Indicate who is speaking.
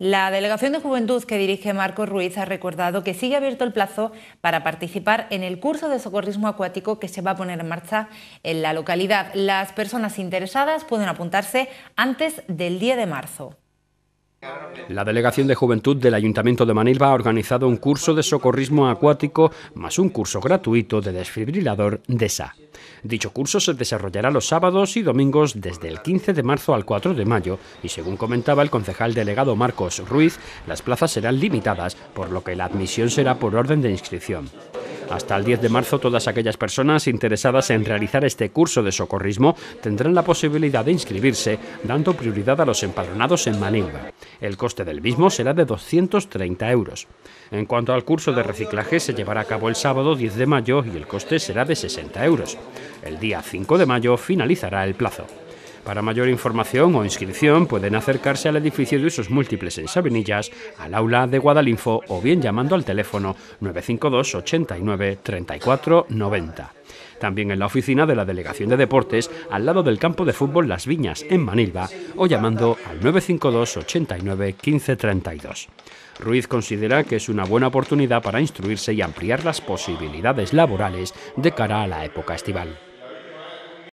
Speaker 1: La Delegación de Juventud que dirige Marcos Ruiz ha recordado que sigue abierto el plazo para participar en el curso de socorrismo acuático que se va a poner en marcha en la localidad. Las personas interesadas pueden apuntarse antes del día de marzo.
Speaker 2: La Delegación de Juventud del Ayuntamiento de Manilva ha organizado un curso de socorrismo acuático más un curso gratuito de desfibrilador DESA. Dicho curso se desarrollará los sábados y domingos desde el 15 de marzo al 4 de mayo y según comentaba el concejal delegado Marcos Ruiz, las plazas serán limitadas, por lo que la admisión será por orden de inscripción. Hasta el 10 de marzo, todas aquellas personas interesadas en realizar este curso de socorrismo tendrán la posibilidad de inscribirse, dando prioridad a los empadronados en Manilva. El coste del mismo será de 230 euros. En cuanto al curso de reciclaje, se llevará a cabo el sábado 10 de mayo y el coste será de 60 euros. El día 5 de mayo finalizará el plazo. Para mayor información o inscripción pueden acercarse al edificio de usos múltiples en Sabinillas, al aula de Guadalinfo o bien llamando al teléfono 952 89 34 90. También en la oficina de la Delegación de Deportes, al lado del campo de fútbol Las Viñas, en Manilva, o llamando al 952 89 15 32. Ruiz considera que es una buena oportunidad para instruirse y ampliar las posibilidades laborales de cara a la época estival.